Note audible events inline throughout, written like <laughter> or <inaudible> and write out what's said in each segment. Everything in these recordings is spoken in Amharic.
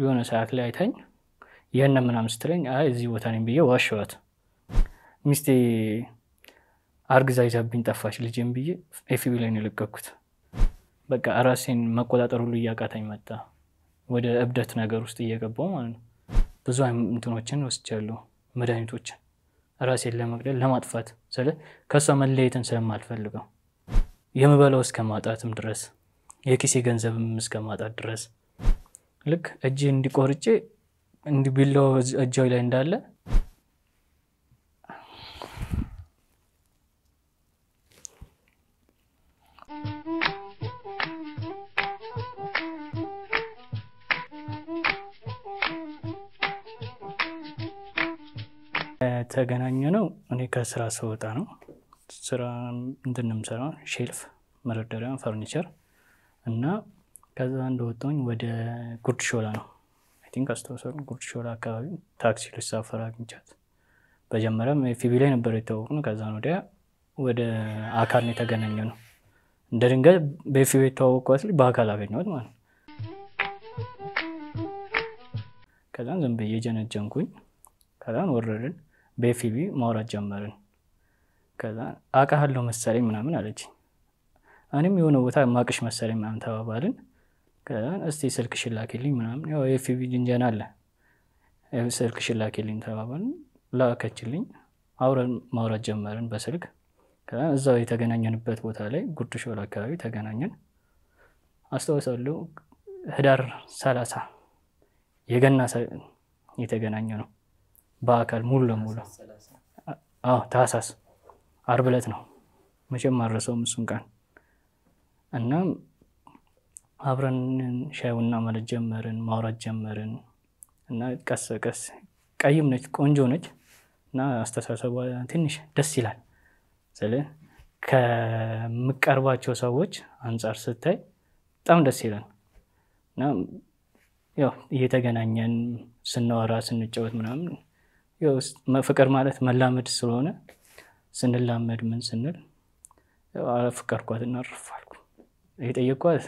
የሆነ ሰዓት ላይ አይታኝ ይህን ምናምን ስትለኝ አይ እዚህ ቦታ ነኝ ብዬ ዋሸዋት። ሚስቴ አርግዛ ይዛብኝ ጠፋች ልጅም ብዬ ኤፍቢ ላይ የለቀኩት። በቃ ራሴን መቆጣጠር ሁሉ እያቃታኝ መጣ። ወደ እብደት ነገር ውስጥ እየገባው ማለት ነው። ብዙ እንትኖችን ወስጃለሁ፣ መድኃኒቶችን ራሴን ለመግደል ለማጥፋት፣ ስለ ከእሷ መለየትን ስለማልፈልገው የምበላው እስከ ማጣትም ድረስ የኪሴ ገንዘብም እስከ ማጣት ድረስ ልክ እጅ እንዲቆርጬ እንዲህ ቢላው እጃዊ ላይ እንዳለ የተገናኘ ነው። እኔ ከስራ ስወጣ ነው። ስራ እንትን ነው የምሰራው፣ ሼልፍ መደርደሪያ፣ ፈርኒቸር እና ከዛ እንደወጣሁኝ ወደ ጉርድሾላ ነው አይ ቲንክ ጉርድሾላ አካባቢ ታክሲ ልሳፈር አግኝቻት፣ በጀመሪያም ፊቢ ላይ ነበር ነው ከዛ ወዲያ ወደ አካል ነው የተገናኘ ነው። እንደ ድንገት በፊቢ የተዋወቅኳት ልጅ በአካል አገኘት ማለት ነው። ከዛን ዝም ብዬ ጀነጀንኩኝ። ከዛን ወረድን፣ በፊቢ ማውራት ጀመርን። ከዛ አውቃሃለሁ መሰለኝ ምናምን አለች እኔም የሆነ ቦታ ማቅሽ መሰለኝ ምናምን ተባባልን። እስቲ ስልክ ሽላኪልኝ ምናምን ያው የፊቢ ጅንጀና አለ ስልክ ሽላኪልኝ ተባባል ላከችልኝ። አውረን ማውራት ጀመርን በስልክ እዛው የተገናኘንበት ቦታ ላይ ጉርድ ሾላ አካባቢ ተገናኘን። አስታውሳለሁ ህዳር ሰላሳ የገና የተገናኘ ነው በአካል ሙሉ ለሙሉ አዎ ታህሳስ አርብ ዕለት ነው መቼም አረሰውም እሱን ቀን እና አብረን ሻይውና ማለት ጀመርን፣ ማውራት ጀመርን እና ቀስ በቀስ ቀይም ነች፣ ቆንጆ ነች እና አስተሳሰቧ ትንሽ ደስ ይላል። ስለ ከምቀርባቸው ሰዎች አንጻር ስታይ በጣም ደስ ይላል እና ያው እየተገናኘን ስናወራ ስንጫወት ምናምን ፍቅር ማለት መላመድ ስለሆነ ስንላመድ ምን ስንል ፍቀርኳት እና ርፋልኩ የጠየቅኳት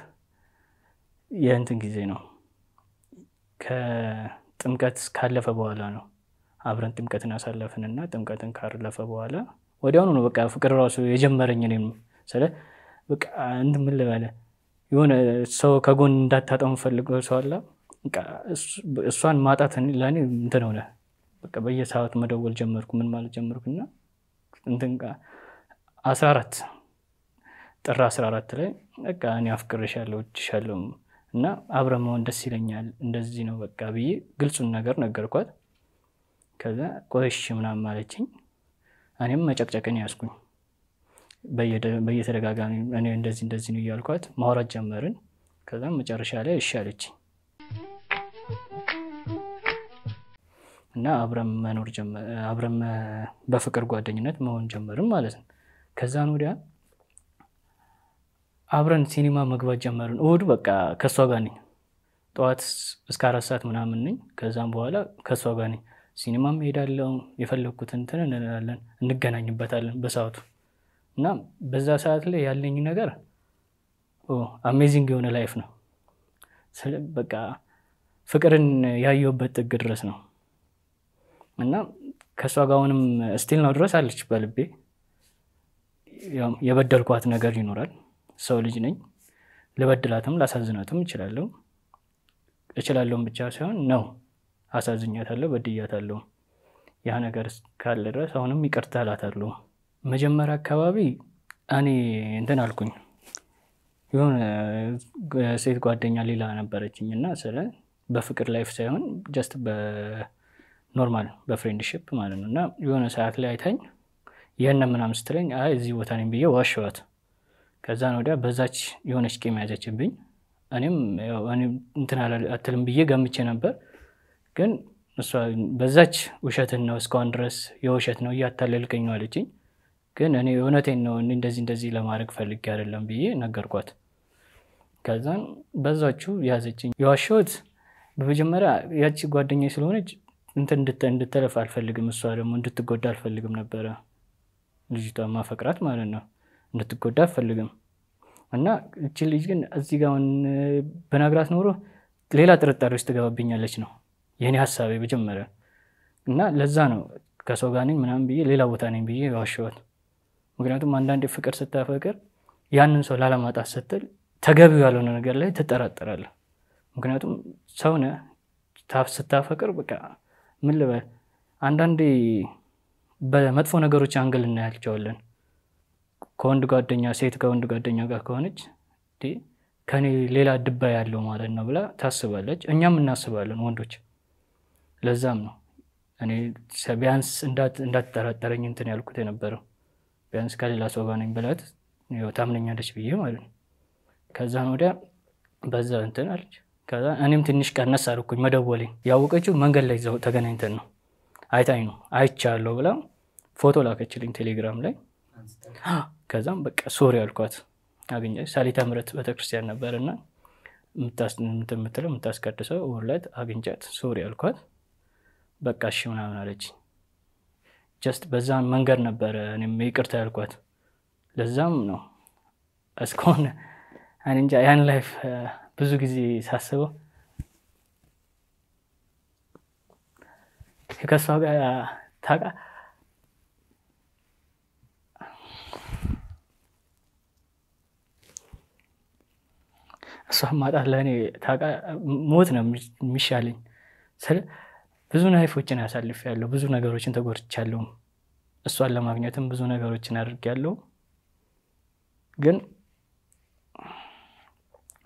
የእንትን ጊዜ ነው ከጥምቀት ካለፈ በኋላ ነው አብረን ጥምቀትን ያሳለፍን እና ጥምቀትን ካለፈ በኋላ ወዲያውኑ ነው በቃ ፍቅር ራሱ የጀመረኝ። እኔም ስለ በቃ እንትን ምን ልበለ የሆነ ሰው ከጎን እንዳታጠሙ ፈልገ ሰው አለ። እሷን ማጣት ለእኔ እንትን ሆነ። በቃ በየሰዓት መደወል ጀመርኩ፣ ምን ማለት ጀመርኩና እንትን አስራ አራት ጥር አስራ አራት ላይ በቃ እኔ አፍቅርሻለሁ እወድሻለሁ እና አብረ መሆን ደስ ይለኛል እንደዚህ ነው በቃ ብዬ ግልጹን ነገር ነገርኳት። ከዛ ቆሽ ምናም ማለችኝ። እኔም መጨቅጨቅን ያስኩኝ በየተደጋጋሚ እኔ እንደዚህ እንደዚህ ነው እያልኳት ማውራት ጀመርን። ከዛም መጨረሻ ላይ እሺ አለችኝ እና አብረን መኖር አብረን በፍቅር ጓደኝነት መሆን ጀመርን ማለት ነው ከዛን ወዲያ አብረን ሲኒማ መግባት ጀመርን። እሁድ በቃ ከእሷ ጋር ነኝ። ጠዋት እስከ አራት ሰዓት ምናምን ነኝ። ከዛም በኋላ ከእሷ ጋር ነኝ። ሲኒማም ሄዳለው። የፈለግኩትን እንትን እንላለን፣ እንገናኝበታለን በሰዓቱ እና በዛ ሰዓት ላይ ያለኝ ነገር አሜዚንግ የሆነ ላይፍ ነው። በቃ ፍቅርን ያየሁበት ጥግ ድረስ ነው እና ከእሷ ጋር አሁንም ስቲል ነው ድረስ አለች በልቤ የበደልኳት ነገር ይኖራል ሰው ልጅ ነኝ። ልበድላትም ላሳዝናትም እችላለሁ። እችላለሁም ብቻ ሳይሆን ነው አሳዝኛታለሁ፣ በድያታለሁ። ያ ነገር ካለ ድረስ አሁንም ይቅርታ እላታለሁ። መጀመሪያ አካባቢ እኔ እንትን አልኩኝ። የሆነ ሴት ጓደኛ ሌላ ነበረችኝ እና ስለ በፍቅር ላይፍ ሳይሆን ጀስት በኖርማል በፍሬንድሽፕ ማለት ነው እና የሆነ ሰዓት ላይ አይታኝ ይህን ምናምን ስትለኝ አይ እዚህ ቦታ ነኝ ብዬ ዋሸዋት። ከዛን ወዲያ በዛች የሆነች ቂም ያዘችብኝ። እኔም እንትን አትልም ብዬ ገምቼ ነበር፣ ግን በዛች ውሸትን ነው እስካሁን ድረስ የውሸት ነው እያታለልከኝ ነው አለችኝ። ግን እኔ እውነቴን ነው እንደዚህ እንደዚህ ለማድረግ ፈልጌ አይደለም ብዬ ነገርኳት። ከዛን በዛችሁ ያዘችኝ። የዋሸሁት በመጀመሪያ ያቺ ጓደኛ ስለሆነች እንትን እንድትለፍ አልፈልግም፣ እሷ ደግሞ እንድትጎዳ አልፈልግም ነበረ ልጅቷ ማፈቅራት ማለት ነው እንድትጎዳ አልፈልግም። እና እቺ ልጅ ግን እዚህ ጋር በናግራት ኖሮ ሌላ ጥርጣሬ ውስጥ ትገባብኛለች ነው የእኔ ሀሳቤ መጀመሪያ። እና ለዛ ነው ከሰው ጋር ነኝ ምናምን ብዬ ሌላ ቦታ ነኝ ብዬ የዋሸኋት። ምክንያቱም አንዳንዴ ፍቅር ስታፈቅር ያንን ሰው ላለማጣት ስትል ተገቢው ያልሆነ ነገር ላይ ትጠራጠራለ። ምክንያቱም ሰውነ ስታፈቅር በቃ ምን ልበል አንዳንዴ በመጥፎ ነገሮች አንግል እናያቸዋለን። ከወንድ ጓደኛ ሴት ከወንድ ጓደኛ ጋር ከሆነች ከኔ ሌላ ድባ ያለው ማለት ነው ብላ ታስባለች። እኛም እናስባለን ወንዶች። ለዛም ነው እኔ ቢያንስ እንዳትጠራጠረኝ እንትን ያልኩት የነበረው ቢያንስ ከሌላ ሰው ጋር ነኝ ብላት ታምነኛለች ብዬ ማለት ነው። ከዛን ወዲያ በዛ እንትን አለች። ከዛ እኔም ትንሽ ቀነስ አልኩኝ መደወሌ። ያወቀችው መንገድ ላይ ዘው ተገናኝተን ነው አይታኝ ነው አይቻለሁ ብላ ፎቶ ላከችልኝ ቴሌግራም ላይ ከዛም በቃ ሶሪ አልኳት። አገኘ ሳሊታ ምረት ቤተክርስቲያን ነበር እና የምትለው የምታስቀድሰው ውለት አግንጫት ሶሪ አልኳት። በቃ እሺ ምናምን አለች። ጀስት በዛ መንገድ ነበረ እኔም ይቅርታ ያልኳት። ለዛም ነው እስከሆነ አንንጃ ያን ላይፍ ብዙ ጊዜ ሳስበው ከሷ ጋር ታቃ እሷን ማጣት ለእኔ ሞት ነው የሚሻለኝ። ብዙ ናይፎችን ያለው ብዙ ነገሮችን ተጎድቻለሁ። እሷን ለማግኘትም ብዙ ነገሮችን ያለው ግን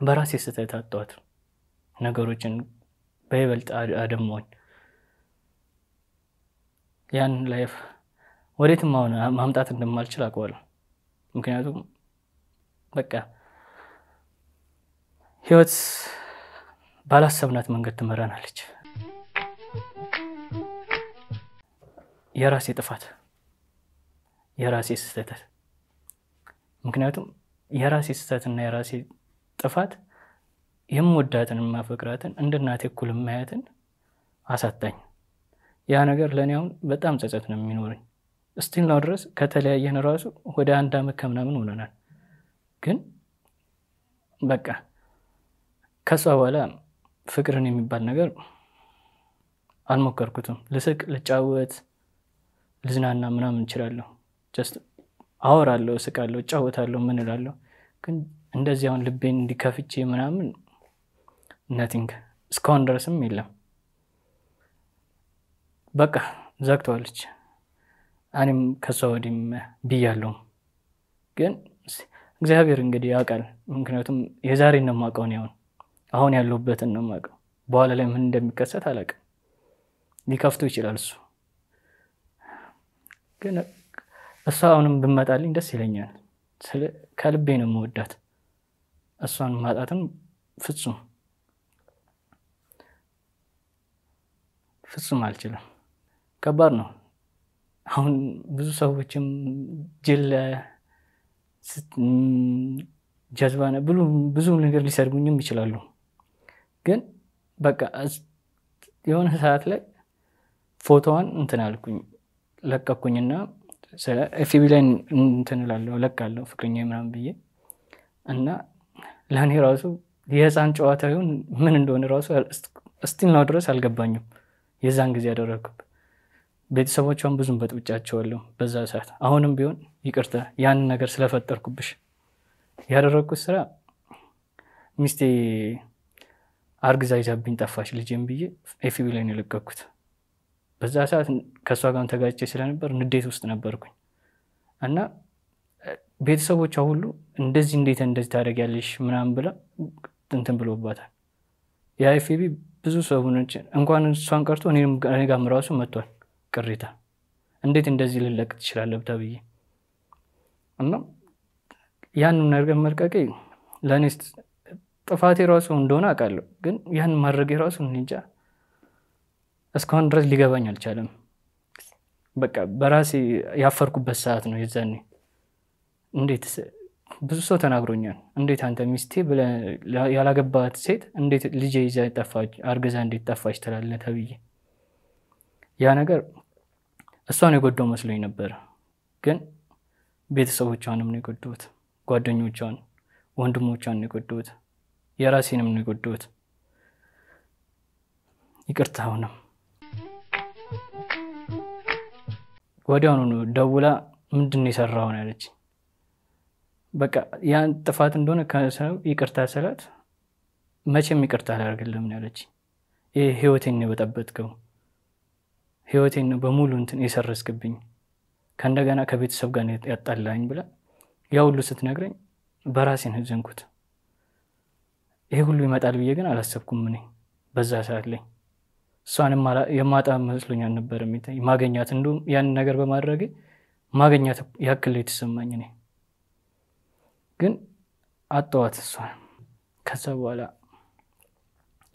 በራሴ ስህተት አጣኋት። ነገሮችን በይበልጥ አደማውኝ። ያን ላይፍ ወዴትም ማምጣት እንደማልችል አውቀዋለሁ። ምክንያቱም በቃ ህይወት ባላሰብናት መንገድ ትመራናለች። የራሴ ጥፋት፣ የራሴ ስህተት። ምክንያቱም የራሴ ስህተትና የራሴ ጥፋት የምወዳትን የማፈቅራትን እንደ እናቴ እኩል ማያትን አሳጣኝ። ያ ነገር ለእኔ አሁን በጣም ጸጸት ነው የሚኖረኝ። እስቲል ነው ድረስ ከተለያየን ራሱ ወደ አንድ አመት ከምናምን ሆነናል። ግን በቃ ከሷ በኋላ ፍቅርን የሚባል ነገር አልሞከርኩትም። ልስቅ፣ ልጫወት፣ ልዝናና ምናምን እንችላለሁ። አወራለሁ፣ እስቃለሁ፣ እጫወታለሁ፣ ምን እላለሁ። ግን እንደዚህ አሁን ልቤን እንዲከፍቼ ምናምን ነቲንግ እስካሁን ድረስም የለም። በቃ ዘግተዋለች። እኔም ከሷ ወዲህም ብያለሁም። ግን እግዚአብሔር እንግዲህ ያውቃል። ምክንያቱም የዛሬ ነው ያሁን አሁን ያለሁበትን ነው ማቀ በኋላ ላይ ምን እንደሚከሰት አላቀ ሊከፍቶ ይችላል እሱ ግን እሷ አሁንም ብመጣልኝ ደስ ይለኛል። ከልቤ ነው መወዳት። እሷን ማጣትም ፍጹም ፍጹም አልችልም። ከባድ ነው። አሁን ብዙ ሰዎችም ጅለ ጀዝባነ ብዙ ነገር ሊሰድጉኝም ይችላሉ። ግን በቃ የሆነ ሰዓት ላይ ፎቶዋን እንትን አልኩኝ ለቀኩኝና ኤፍቢ ላይ እንትንላለው ለቃለው ፍቅረኛ ምናምን ብዬ እና ለእኔ ራሱ የህፃን ጨዋታ ይሁን ምን እንደሆነ ራሱ እስቲል ነው ድረስ አልገባኝም። የዛን ጊዜ ያደረግኩት ቤተሰቦቿን ብዙም በጥብጫቸዋለሁ በዛ ሰዓት። አሁንም ቢሆን ይቅርታ ያንን ነገር ስለፈጠርኩብሽ ያደረግኩት ስራ ሚስቴ አርግዛ ይዛብኝ ጠፋች ልጅም ብዬ ኤፍቢ ላይ የለቀኩት። በዛ ሰዓት ከእሷ ጋር ተጋጭቼ ስለነበር ንዴት ውስጥ ነበርኩኝ እና ቤተሰቦቿ ሁሉ እንደዚህ እንዴት እንደዚህ ታደርጊያለሽ ምናምን ብላ ጥንትን ብሎባታል። የኤፍቢ ብዙ ሰዎች እንኳን እሷን ቀርቶ እኔ ጋም ራሱ መጥቷል ቅሬታ። እንዴት እንደዚህ ልለቅ ትችላለህ ተብዬ እና ያንን ነገር መልቀቄ ለእኔ ጥፋት የራሱ እንደሆነ አውቃለሁ፣ ግን ያን ማድረግ የራሱ እንጃ እስካሁን ድረስ ሊገባኝ አልቻለም። በቃ በራሴ ያፈርኩበት ሰዓት ነው የዛኔ። እንዴት ብዙ ሰው ተናግሮኛል። እንዴት አንተ ሚስቴ ያላገባት ሴት እንዴት ልጄ ይዛ ጠፋች፣ አርግዛ እንዴት ጠፋች ትላለህ ተብዬ ያ ነገር እሷን የጎዳው መስሎኝ ነበር፣ ግን ቤተሰቦቿንም ነው የጎዳሁት፣ ጓደኞቿን፣ ወንድሞቿን ነው የጎዳሁት። የራሴንም ነው የጎደሁት። ይቅርታ። ወዲያውኑ ደውላ ምንድን የሰራው ነው ያለች። በቃ ያን ጥፋት እንደሆነ ከሰው ይቅርታ ስላት መቼም ይቅርታ አላደርግልም ያለች። ይህ ህይወቴን የበጠበጥከው፣ ህይወቴን ነው በሙሉ እንትን የሰረስክብኝ፣ ከእንደገና ከቤተሰብ ጋር ያጣላኝ ብላ ያ ሁሉ ስትነግረኝ በራሴን ህዘንኩት። ይሄ ሁሉ ይመጣል ብዬ ግን አላሰብኩም። እኔ በዛ ሰዓት ላይ እሷን የማጣ መስሎኝ አልነበረ የሚታይ ማገኛት፣ እንዲሁም ያን ነገር በማድረግ ማገኛት ያክል የተሰማኝ እኔ ግን አጠዋት እሷን። ከዛ በኋላ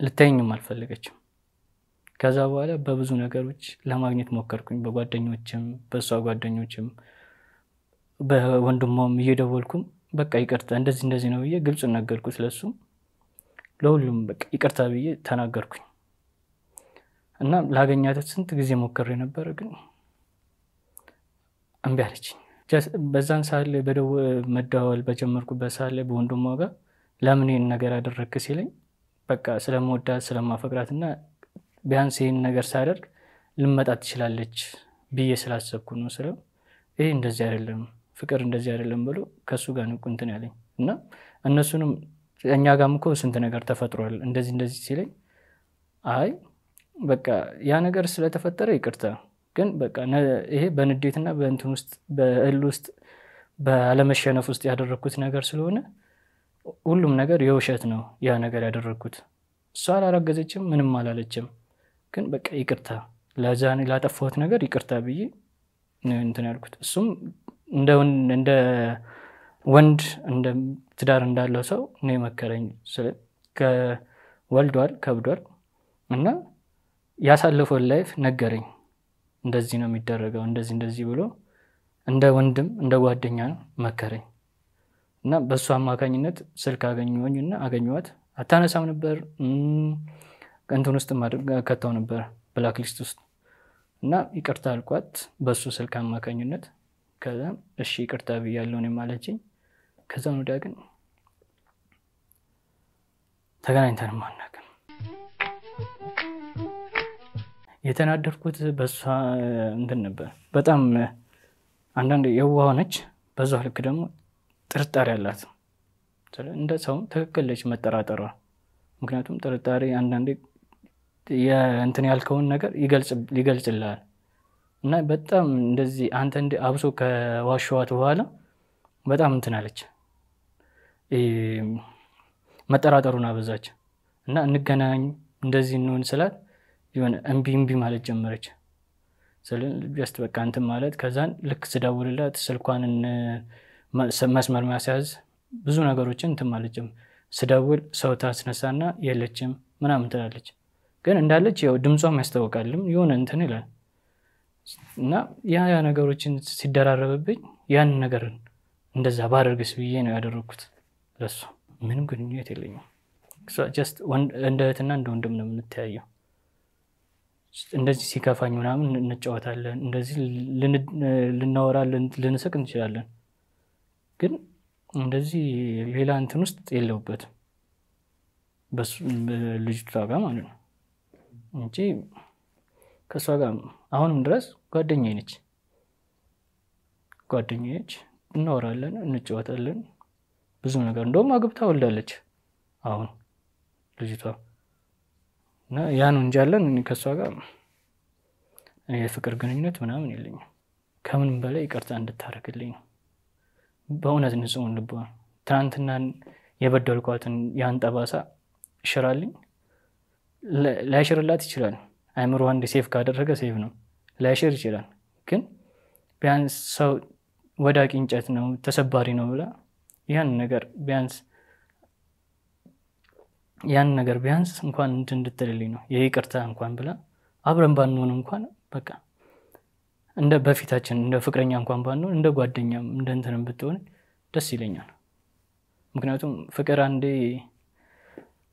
ልታየኝም አልፈለገችም። ከዛ በኋላ በብዙ ነገሮች ለማግኘት ሞከርኩኝ፣ በጓደኞችም በእሷ ጓደኞችም በወንድሟም እየደወልኩም በቃ ይቅርታ እንደዚህ እንደዚህ ነው ብዬ ግልጹን ነገርኩት ለሱ። ለሁሉም በቃ ይቅርታ ብዬ ተናገርኩኝ እና ላገኛት ስንት ጊዜ ሞከር የነበረ ግን እምቢ አለችኝ። በዛን ሰዓት ላይ በደው መደዋወል በጀመርኩበት ሰዓት ላይ በወንድሟ ጋር ለምን ይህን ነገር አደረግክ ሲለኝ በቃ ስለመወዳት ስለማፈቅራት እና ቢያንስ ይህን ነገር ሳደርግ ልመጣት ትችላለች ብዬ ስላሰብኩ ነው ስለው ይህ እንደዚህ አይደለም ፍቅር እንደዚህ አይደለም ብሎ ከእሱ ጋር ንቁ እንትን ያለኝ እና እነሱንም እኛ ጋም እኮ ስንት ነገር ተፈጥሯል እንደዚህ እንደዚህ ሲለኝ አይ በቃ ያ ነገር ስለተፈጠረ ይቅርታ፣ ግን በቃ ይሄ በንዴትና በእንትን ውስጥ በእል ውስጥ በአለመሸነፍ ውስጥ ያደረግኩት ነገር ስለሆነ ሁሉም ነገር የውሸት ነው። ያ ነገር ያደረግኩት እሷ አላረገዘችም፣ ምንም አላለችም። ግን በቃ ይቅርታ፣ ለዛ ላጠፋሁት ነገር ይቅርታ ብዬ እንትን ያልኩት እሱም እንደ ወንድ ትዳር እንዳለው ሰው ነው የመከረኝ። ወልዷል፣ ከብዷል እና ያሳለፈውን ላይፍ ነገረኝ። እንደዚህ ነው የሚደረገው፣ እንደዚህ እንደዚህ ብሎ እንደ ወንድም እንደ ጓደኛ መከረኝ እና በእሱ አማካኝነት ስልክ አገኘሁኝ እና አገኘኋት። አታነሳም ነበር እንትን ውስጥ ከተው ነበር ብላክሊስት ውስጥ እና ይቅርታ አልኳት በእሱ ስልክ አማካኝነት። ከዛም እሺ ይቅርታ ብያለሁ እኔም አለችኝ። ከዛን ወዲያ ግን ተገናኝተን አናውቅም። የተናደርኩት በእሷ እንትን ነበር። በጣም አንዳንድ የዋ ሆነች በዛ ልክ ደግሞ ጥርጣሬ አላት። እንደ ሰው ትክክለች መጠራጠሯ። ምክንያቱም ጥርጣሪ አንዳንዴ እንትን ያልከውን ነገር ይገልጽልሃል እና በጣም እንደዚህ አንተ አብሶ ከዋሸዋት በኋላ በጣም እንትን አለች። መጠራጠሩን አበዛች እና እንገናኝ እንደዚህ እንሆን ስላት የሆነ እምቢ እምቢ ማለት ጀመረች። ጀስት በቃ እንትን ማለት ከዛን ልክ ስደውልላት ስልኳን መስመር ማስያዝ ብዙ ነገሮችን እንትን ማለት ጀመር። ስደውል ሰው ታስነሳና የለችም ምናምን ትላለች። ግን እንዳለች ያው ድምጿም ያስታወቃልም የሆነ እንትን ይላል እና ያ ያ ነገሮችን ሲደራረብብኝ ያንን ነገር እንደዛ ባደርግስ ብዬ ነው ያደረግኩት። እሱ ምንም ግንኙነት የለኝም። እንደ እህትና እንደ ወንድም ነው የምንተያየው። እንደዚህ ሲከፋኝ ምናምን እንጫወታለን፣ እንደዚህ ልናወራ ልንስቅ እንችላለን። ግን እንደዚህ ሌላ እንትን ውስጥ የለውበትም ልጅቷ ጋር ማለት ነው እንጂ ከእሷ ጋር አሁንም ድረስ ጓደኛ ነች፣ ጓደኛዬ ነች። እናወራለን፣ እንጫወታለን ብዙ ነገር እንደውም አግብታ ወልዳለች አሁን ልጅቷ እና ያን እንጃለን ከእሷ ጋር የፍቅር ግንኙነት ምናምን የለኝም። ከምንም በላይ ይቅርታ እንድታደርግልኝ ነው። በእውነት ንጹሕን ልቧ ትናንትና የበደልኳትን ያን ጠባሳ ሽራልኝ። ላይሽርላት ይችላል። አይምሮ አንድ ሴፍ ካደረገ ሴፍ ነው፣ ላይሽር ይችላል። ግን ቢያንስ ሰው ወዳቂ እንጨት ነው ተሰባሪ ነው ብላ ያን ነገር ቢያንስ ያን ነገር ቢያንስ እንኳን እንትን እንድትልልኝ ነው ቅርታ እንኳን ብላ አብረን ባንሆን እንኳን በቃ እንደ በፊታችን እንደ ፍቅረኛ እንኳን ባንሆን እንደ ጓደኛም እንደ እንትንም ብትሆን ደስ ይለኛል። ምክንያቱም ፍቅር አንዴ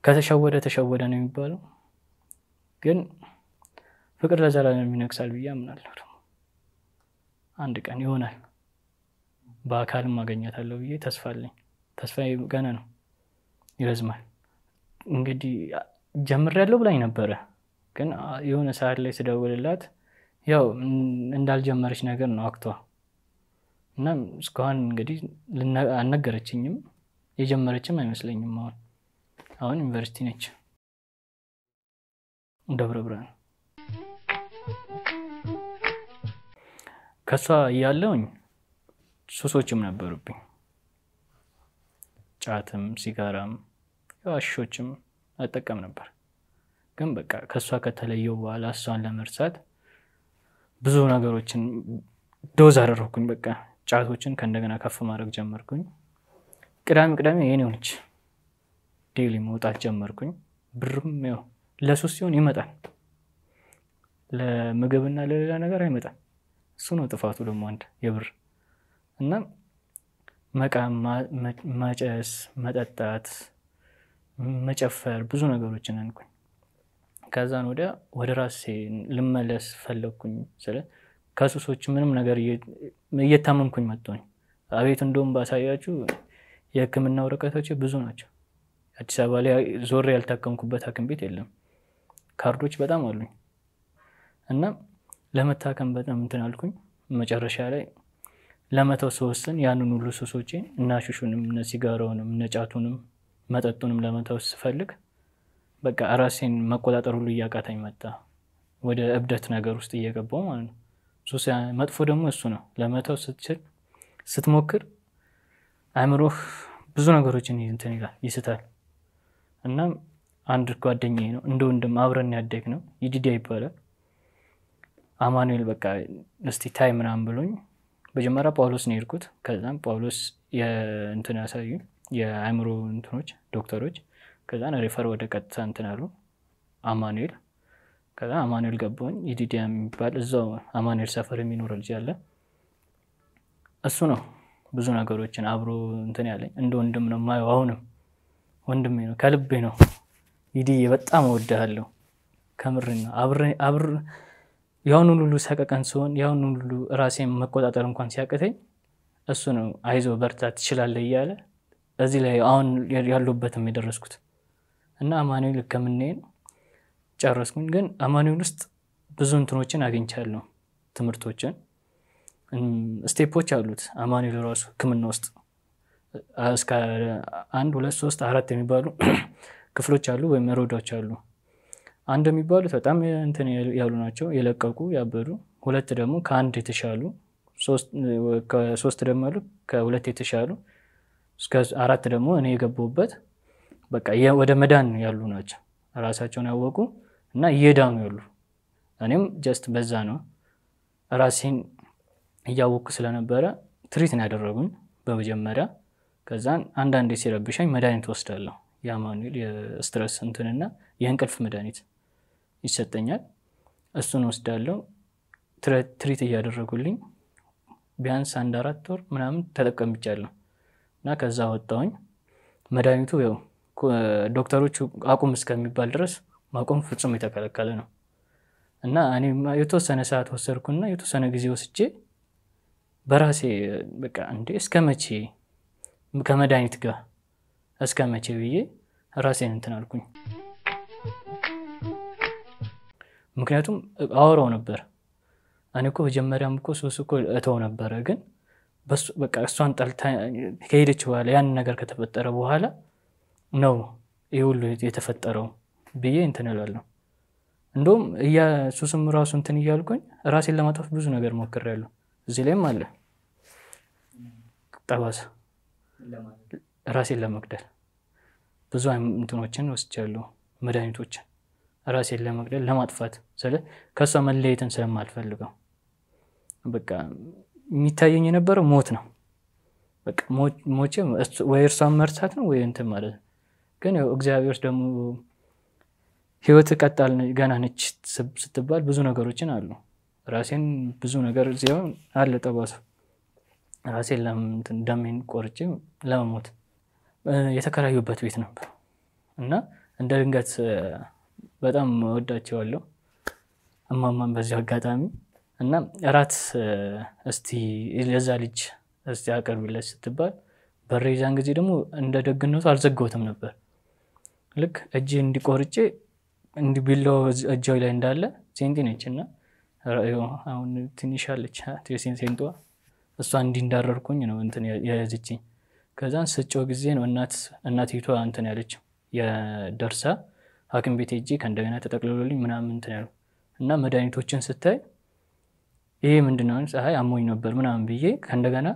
ከተሸወደ ተሸወደ ነው የሚባለው። ግን ፍቅር ለዘላለም ይነግሳል ብዬ አምናለሁ። አንድ ቀን ይሆናል። በአካልም ማገኛታለሁ ብዬ ተስፋ አለኝ። ተስፋ ገና ነው፣ ይረዝማል። እንግዲህ ጀምር ያለው ብላኝ ነበረ፣ ግን የሆነ ሰዓት ላይ ስደውልላት ያው እንዳልጀመረች ነገር ነው አክቷ እና እስካሁን እንግዲህ አልነገረችኝም፣ የጀመረችም አይመስለኝም። አሁን አሁን ዩኒቨርሲቲ ነች ደብረ ብርሃን። ከእሷ እያለውኝ ሱሶችም ነበሩብኝ። ጫትም፣ ሲጋራም፣ አሽሾችም አጠቀም ነበር። ግን በቃ ከእሷ ከተለየው በኋላ እሷን ለመርሳት ብዙ ነገሮችን ዶዝ አደረኩኝ። በቃ ጫቶችን ከእንደገና ከፍ ማድረግ ጀመርኩኝ። ቅዳሜ ቅዳሜ ይህን ሆነች ዴሊ መውጣት ጀመርኩኝ። ብርም ው ለሱስ ሲሆን ይመጣል፣ ለምግብና ለሌላ ነገር አይመጣም። እሱ ነው ጥፋቱ ደግሞ አንድ የብር እና መቃም፣ መጨስ፣ መጠጣት፣ መጨፈር ብዙ ነገሮችን አንኩኝ። ከዛን ወዲያ ወደ ራሴ ልመለስ ፈለግኩኝ። ስለ ከሱሶች ምንም ነገር እየታመምኩኝ መጥቶኝ አቤት እንደውም ባሳያችሁ የሕክምና ወረቀቶች ብዙ ናቸው። አዲስ አበባ ላይ ዞር ያልታከምኩበት ሐኪም ቤት የለም። ካርዶች በጣም አሉኝ እና ለመታከም በጣም እንትን አልኩኝ መጨረሻ ላይ ለመተው ስወስን ያንን ሁሉ ሱሶቼን እና ሽሹንም እነ ሲጋራውንም እነ ጫቱንም መጠጡንም ለመተው ስፈልግ በቃ አራሴን መቆጣጠር ሁሉ እያቃታኝ መጣ። ወደ እብደት ነገር ውስጥ እየገባው ማለት ነው። ሱስ መጥፎ ደግሞ እሱ ነው። ለመተው ስትችል ስትሞክር አእምሮህ ብዙ ነገሮችን እንትን ይላል ይስታል። እና አንድ ጓደኛ ነው እንደ ወንድም አብረን ያደግ ነው ይዲዲያ ይባላል። አማኑኤል በቃ እስቲ ታይ ምናምን ብሎኝ መጀመሪያ ጳውሎስ ነው የሄድኩት። ከዛም ጳውሎስ እንትን ያሳዩ የአእምሮ እንትኖች ዶክተሮች፣ ከዛን ሪፈር ወደ ቀጥታ እንትን አሉ አማኑኤል። ከዛ አማኑኤል ገባሁኝ። ኢዲዲያ የሚባል እዛው አማኑኤል ሰፈር የሚኖር ልጅ ያለ እሱ ነው ብዙ ነገሮችን አብሮ እንትን ያለኝ እንደ ወንድም ነው የማየው። አሁንም ወንድሜ ነው ከልቤ ነው። ኢዲ በጣም እወድሃለሁ ከምር ነው ያሁኑን ሁሉ ሰቀቀን ሲሆን ያሁኑን ሁሉ ራሴን መቆጣጠር እንኳን ሲያቅተኝ እሱ ነው አይዞ በርታ ትችላለ እያለ እዚህ ላይ አሁን ያለሁበትም የደረስኩት እና አማኑኤል ነው ጨረስኩኝ። ግን አማኑኤል ውስጥ ብዙ እንትኖችን አግኝቻለሁ፣ ትምህርቶችን ስቴፖች አሉት። አማኑኤል ራሱ ህክምና ውስጥ እስከ አንድ ሁለት ሶስት አራት የሚባሉ <clears throat> ክፍሎች አሉ ወይም ሮዳዎች አሉ። አንድ የሚባሉት በጣም እንትን ያሉ ናቸው የለቀቁ ያበዱ፣ ሁለት ደግሞ ከአንድ የተሻሉ፣ ሶስት ደግሞ ያሉ ከሁለት የተሻሉ፣ እስከ አራት ደግሞ እኔ የገባሁበት በቃ ወደ መዳን ያሉ ናቸው። ራሳቸውን ያወቁ እና እየዳኑ ያሉ እኔም ጀስት በዛ ነው ራሴን እያወቅኩ ስለነበረ ትሪት ነው ያደረጉኝ በመጀመሪያ። ከዛን አንዳንዴ ሲረብሻኝ መድኃኒት ወስዳለሁ የአማኑኤል የስትረስ እንትንና የእንቅልፍ መድኃኒት ይሰጠኛል። እሱን ወስዳለው ትሪት እያደረጉልኝ ቢያንስ አንድ አራት ወር ምናምን ተጠቀምቻለሁ እና ከዛ ወጣውኝ መድኃኒቱ ያው ዶክተሮቹ አቁም እስከሚባል ድረስ ማቆም ፍጹም የተከለከለ ነው እና እኔ የተወሰነ ሰዓት ወሰድኩና የተወሰነ ጊዜ ወስጄ በራሴ በቃ እንዴ እስከ መቼ ከመድኃኒት ጋር እስከ መቼ ብዬ ራሴን እንትን አልኩኝ። ምክንያቱም አወራው ነበር። እኔ እኮ መጀመሪያም እኮ ሱስ እኮ እተው ነበረ፣ ግን በቃ እሷን ጠልታ ከሄደች በኋላ ያን ነገር ከተፈጠረ በኋላ ነው ይህ ሁሉ የተፈጠረው ብዬ እንትንላለሁ እላለሁ። እንደውም እያ ሱስም ራሱ እንትን እያልኩኝ ራሴን ለማጥፋት ብዙ ነገር ሞክር ያሉ እዚህ ላይም አለ ጠባስ ራሴን ለመግደል ብዙ እንትኖችን ወስቻሉ መድኃኒቶችን ራሴን ለመግደል ለማጥፋት ስለ ከእሷ መለየትን ስለማልፈልገው በቃ የሚታየኝ የነበረው ሞት ነው። ሞቼ ወይ እርሷን መርሳት ነው ወይ እንትን ማለት ነው። ግን ያው እግዚአብሔር ደግሞ ህይወት ቀጣል ገና ነች ስትባል ብዙ ነገሮችን አሉ። ራሴን ብዙ ነገር ሲሆን አለ ጠባሱ ራሴን ደሜን ቆርጭ ለመሞት የተከራዩበት ቤት ነበር እና እንደ ድንገት በጣም ወዳቸዋለሁ እማማን በዚህ አጋጣሚ እና እራት እስቲ ለዛ ልጅ እስቲ አቅርቢለት ስትባል በሬዛን ጊዜ ደግሞ እንደ ደግነቱ አልዘጋሁትም ነበር። ልክ እጅ እንዲቆርጬ እንዲ ቢላው እጃዊ ላይ እንዳለ ሴንቲ ነች እና አሁን ትንሻለች አለች ሴንቷ እሷ እንዲ እንዳረርኩኝ ነው እንትን የያዘችኝ። ከዛን ስጮ ጊዜ ነው እናት እናትቷ እንትን ያለችው የደርሳ ሀኪም ቤት ሄጄ ከእንደገና ተጠቅልሎልኝ ምናምን እንትን ያሉ እና መድኃኒቶችን ስታይ ይሄ ምንድነው ፀሐይ አሞኝ ነበር ምናምን ብዬ ከእንደገና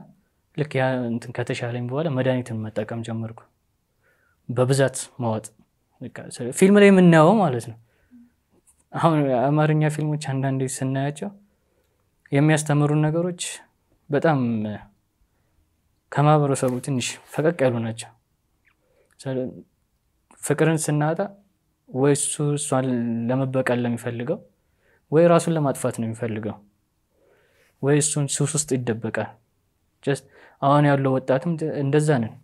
ልክ ያ እንትን ከተሻለኝ በኋላ መድኃኒትን መጠቀም ጀመርኩ። በብዛት ማወጥ ፊልም ላይ የምናየው ማለት ነው። አሁን አማርኛ ፊልሞች አንዳንዴ ስናያቸው የሚያስተምሩን ነገሮች በጣም ከማህበረሰቡ ትንሽ ፈቀቅ ያሉ ናቸው። ፍቅርን ስናጣ ወይ እሱ እሷን ለመበቀል ለሚፈልገው ወይ ራሱን ለማጥፋት ነው የሚፈልገው ወይ እሱን ሱስ ውስጥ ይደበቃል። አሁን ያለው ወጣትም እንደዛ ነን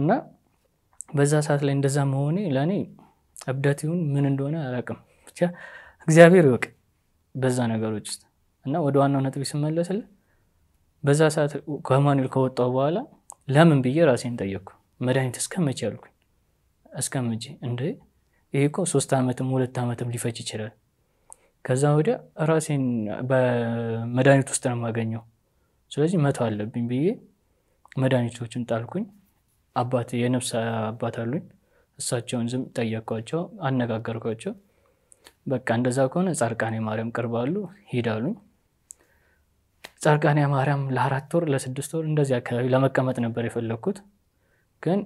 እና በዛ ሰዓት ላይ እንደዛ መሆኔ ለእኔ እብደት ይሁን ምን እንደሆነ አላቅም ብቻ እግዚአብሔር ይወቅ በዛ ነገሮች ውስጥ እና ወደ ዋናው ነጥብ ስመለስል በዛ ሰዓት ከማኑኤል ከወጣው በኋላ ለምን ብዬ ራሴን ጠየቅኩ። መድኃኒት እስከ መቼ አልኩኝ። እስከ መቼ እንደ ይሄ እኮ ሶስት ዓመትም ሁለት ዓመትም ሊፈጅ ይችላል። ከዛ ወዲያ ራሴን በመድኃኒት ውስጥ ነው የማገኘው። ስለዚህ መተው አለብኝ ብዬ መድኃኒቶችን ጣልኩኝ። አባት የነፍስ አባት አሉኝ። እሳቸውን ዝም ጠየኳቸው አነጋገርኳቸው። በቃ እንደዛ ከሆነ ጻድቃኔ ማርያም ቅርባሉ አሉ ሂዳሉኝ። ጻድቃኔ ማርያም ለአራት ወር ለስድስት ወር እንደዚህ አካባቢ ለመቀመጥ ነበር የፈለግኩት። ግን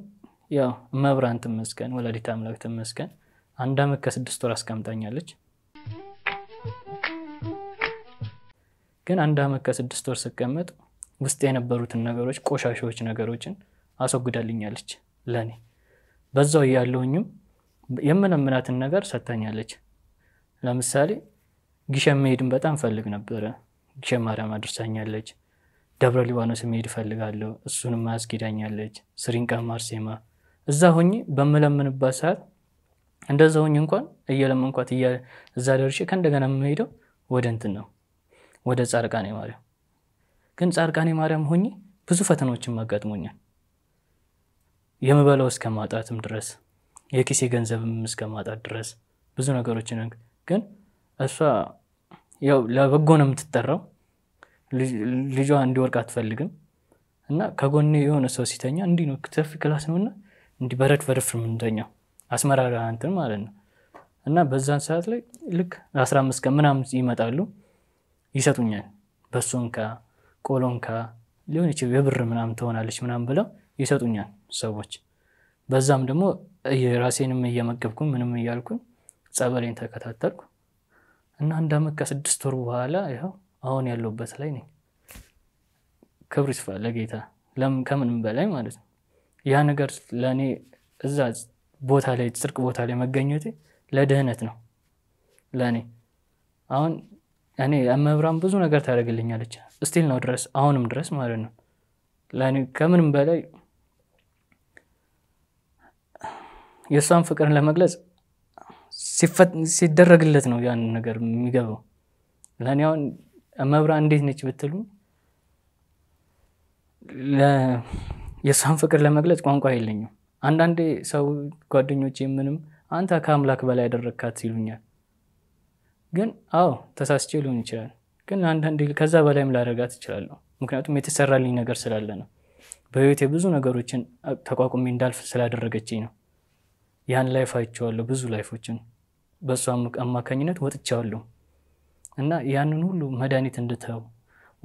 ያው እመብርሃን ትመስገን፣ ወላዲተ አምላክ ትመስገን አንድ አመት ከስድስት ወር አስቀምጠኛለች። ግን አንድ አመት ከስድስት ወር ስቀመጥ ውስጥ የነበሩትን ነገሮች ቆሻሻዎች፣ ነገሮችን አስወግዳልኛለች። ለእኔ በዛው እያለውኝም የምለምናትን ነገር ሰጥተኛለች። ለምሳሌ ግሸን መሄድን በጣም ፈልግ ነበረ። ግሸን ማርያም አድርሳኛለች። ደብረ ሊባኖስ መሄድ እፈልጋለሁ፣ እሱንም አያስጌዳኛለች። ስሪንቃ ማርሴማ እዛ ሆኜ በምለምንባት ሰዓት እንደዛውኝ እንኳን እየለመንኳት እዛ ደርሼ ከእንደገና የምሄደው ወደ እንትን ነው ወደ ጻርቃኔ ማርያም። ግን ጻርቃኔ ማርያም ሆኜ ብዙ ፈተናዎችን አጋጥሞኛል። የምበላው እስከ ማጣትም ድረስ የኪሴ ገንዘብም እስከ ማጣት ድረስ ብዙ ነገሮችን ግን እሷ ያው ለበጎ ነው የምትጠራው። ልጇ እንዲወርቅ አትፈልግም እና ከጎኔ የሆነ ሰው ሲተኛ እንዲ ነው ሰፊ ክላስ ነውና እንዲ በረድ በረድ የምንተኛው አስመራራ እንትን ማለት ነው እና በዛን ሰዓት ላይ ልክ አስራ አምስት ቀን ምናምን ይመጣሉ ይሰጡኛል። በሶንካ ቆሎንካ ሊሆን ይችል የብር ምናምን ትሆናለች ምናምን ብለው ይሰጡኛል ሰዎች። በዛም ደግሞ ራሴንም እየመገብኩ ምንም እያልኩኝ ጸበሌን ተከታተልኩ እና አንድ አመት ከስድስት ወር በኋላ ይኸው አሁን ያለውበት ላይ ነኝ። ክብር ይስፋ ለጌታ፣ ከምንም በላይ ማለት ነው ያ ነገር ለእኔ እዛ ቦታ ላይ ጽድቅ ቦታ ላይ መገኘቴ ለድህነት ነው ለእኔ። አሁን እኔ መብራም ብዙ ነገር ታደርግልኛለች ስቲል ነው ድረስ አሁንም ድረስ ማለት ነው ለእኔ ከምንም በላይ የእሷን ፍቅርን ለመግለጽ ሲደረግለት ነው ያን ነገር የሚገባው። ለእኔ አሁን መብራ እንዴት ነች ብትሉ የእሷን ፍቅር ለመግለጽ ቋንቋ የለኝም። አንዳንዴ ሰው ጓደኞቼ ምንም አንተ ከአምላክ በላይ ያደረግካት ይሉኛል። ግን አዎ ተሳስቼ ሊሆን ይችላል። ግን አንዳንዴ ከዛ በላይም ላደርጋት እችላለሁ። ምክንያቱም የተሰራልኝ ነገር ስላለ ነው። በህይወት ብዙ ነገሮችን ተቋቁሚ እንዳልፍ ስላደረገችኝ ነው። ያን ላይፍ አይቸዋለሁ ብዙ ላይፎችን በእሱ አማካኝነት ወጥቻዋለሁ እና ያንን ሁሉ መድኃኒት እንድተው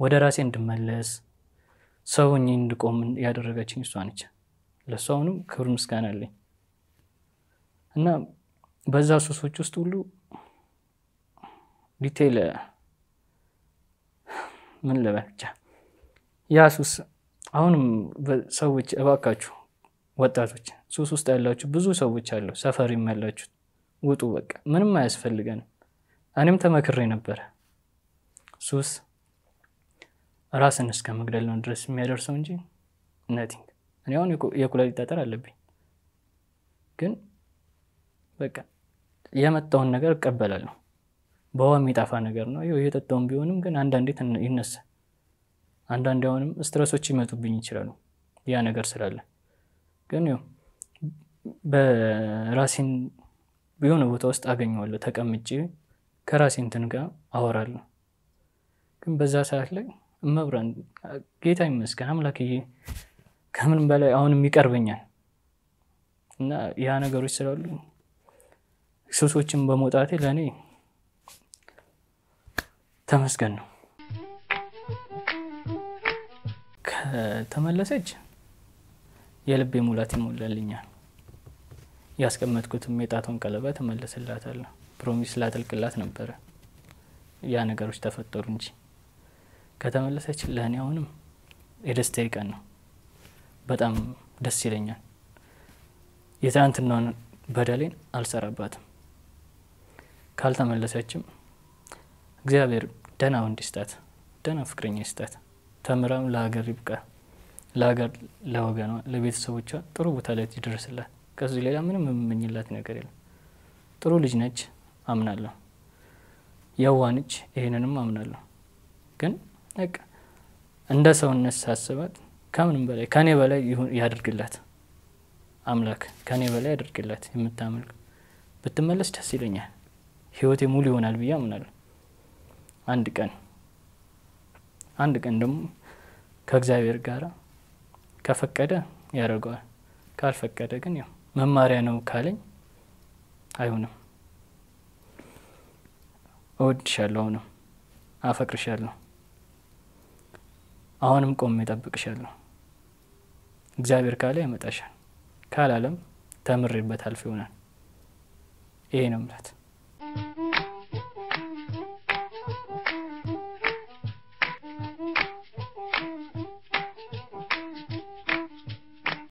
ወደ ራሴ እንድመለስ ሰውኝ እንድቆም ያደረገችኝ እሷ ነች። ለእሱ አሁንም ክብር ምስጋና አለኝ እና በዛ ሱሶች ውስጥ ሁሉ ዲቴይል ምን ልበል ብቻ ያ ሱስ አሁንም ሰዎች እባካችሁ ወጣቶች ሱስ ውስጥ ያላችሁ ብዙ ሰዎች አለው ሰፈሪም ያላችሁ ውጡ፣ በቃ ምንም አያስፈልገንም። እኔም ተመክሬ ነበረ። ሱስ ራስን እስከ መግደል ነው ድረስ የሚያደርሰው እንጂ ነቲንግ እኔ አሁን የኩላሊት ጠጠር አለብኝ፣ ግን በቃ የመጣውን ነገር እቀበላለሁ። በውሃ የሚጠፋ ነገር ነው። ይ የጠጣውን ቢሆንም ግን አንዳንዴ ይነሳል። አንዳንድ አሁንም ስትረሶች ይመጡብኝ ይችላሉ። ያ ነገር ስላለ ግን ው በራሴን የሆነ ቦታ ውስጥ አገኘዋለሁ። ተቀምጭ ከራሴ እንትን ጋር አወራለሁ። ግን በዛ ሰዓት ላይ መብራን ጌታ ይመስገን አምላክዬ ከምንም በላይ አሁንም ይቀርበኛል እና ያ ነገሮች ስላሉ ሱሶችን በመውጣቴ ለእኔ ተመስገን ነው። ከተመለሰች የልቤ ሙላት ይሞላልኛል። ያስቀመጥኩትም የጣቷን ቀለበት እመልስላታለሁ። ፕሮሚስ ላጥልቅላት ነበረ። ያ ነገሮች ተፈጠሩ እንጂ ከተመለሰች ለእኔ አሁንም የደስታዬ ቀን ነው። በጣም ደስ ይለኛል። የትናንትናን በደሌን አልሰራባትም። ካልተመለሰችም እግዚአብሔር ደና ወንድ እንዲስጣት ደና ፍቅረኛ ይስጣት። ተምራም ለሀገር ይብቃ፣ ለሀገር ለወገኗ፣ ለቤተሰቦቿ ጥሩ ቦታ ላይ ይደርስላት። ከዚህ ሌላ ምንም የምመኝላት ነገር የለም። ጥሩ ልጅ ነች፣ አምናለሁ። የዋንች፣ ይህንንም አምናለሁ። ግን እንደ ሰውነት ሳስባት ከምንም በላይ ከኔ በላይ ያደርግላት አምላክ ከኔ በላይ ያደርግላት የምታመልክ ብትመለስ ደስ ይለኛል። ህይወቴ ሙሉ ይሆናል ብዬ አምናለሁ። አንድ ቀን አንድ ቀን ደግሞ ከእግዚአብሔር ጋር ከፈቀደ ያደርገዋል፣ ካልፈቀደ ግን ያው መማሪያ ነው ካለኝ አይሆንም። እወድሻለሁ፣ አሁንም አፈቅርሻለሁ፣ አሁንም ቆም እጠብቅሻለሁ። እግዚአብሔር ካለ ይመጣሻል ካላለም ተምሬበት አልፍ ይሆናል። ይሄ ነው you.